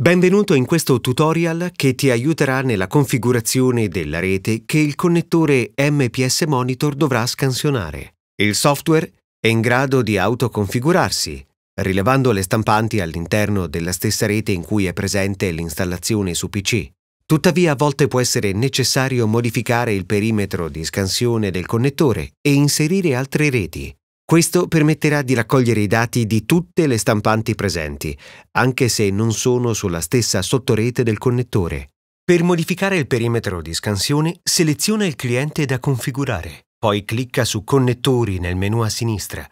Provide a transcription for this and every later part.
Benvenuto in questo tutorial che ti aiuterà nella configurazione della rete che il connettore MPS Monitor dovrà scansionare. Il software è in grado di autoconfigurarsi, rilevando le stampanti all'interno della stessa rete in cui è presente l'installazione su PC. Tuttavia a volte può essere necessario modificare il perimetro di scansione del connettore e inserire altre reti. Questo permetterà di raccogliere i dati di tutte le stampanti presenti, anche se non sono sulla stessa sottorete del connettore. Per modificare il perimetro di scansione, seleziona il cliente da configurare, poi clicca su Connettori nel menu a sinistra.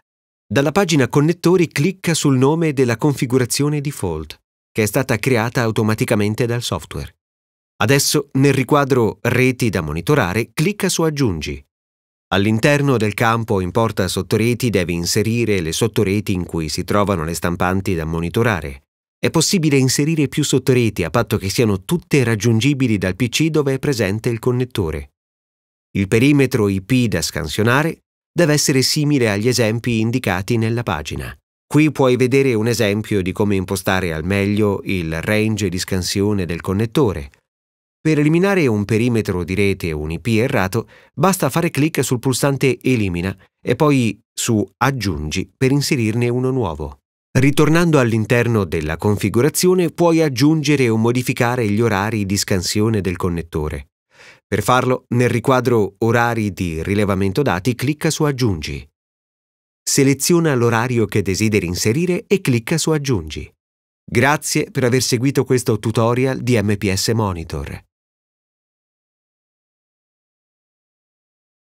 Dalla pagina Connettori clicca sul nome della configurazione default, che è stata creata automaticamente dal software. Adesso, nel riquadro Reti da monitorare, clicca su Aggiungi All'interno del campo in porta sottoreti devi inserire le sottoreti in cui si trovano le stampanti da monitorare. È possibile inserire più sottoreti a patto che siano tutte raggiungibili dal PC dove è presente il connettore. Il perimetro IP da scansionare deve essere simile agli esempi indicati nella pagina. Qui puoi vedere un esempio di come impostare al meglio il range di scansione del connettore, per eliminare un perimetro di rete o un IP errato, basta fare clic sul pulsante Elimina e poi su Aggiungi per inserirne uno nuovo. Ritornando all'interno della configurazione, puoi aggiungere o modificare gli orari di scansione del connettore. Per farlo, nel riquadro Orari di rilevamento dati, clicca su Aggiungi. Seleziona l'orario che desideri inserire e clicca su Aggiungi. Grazie per aver seguito questo tutorial di MPS Monitor.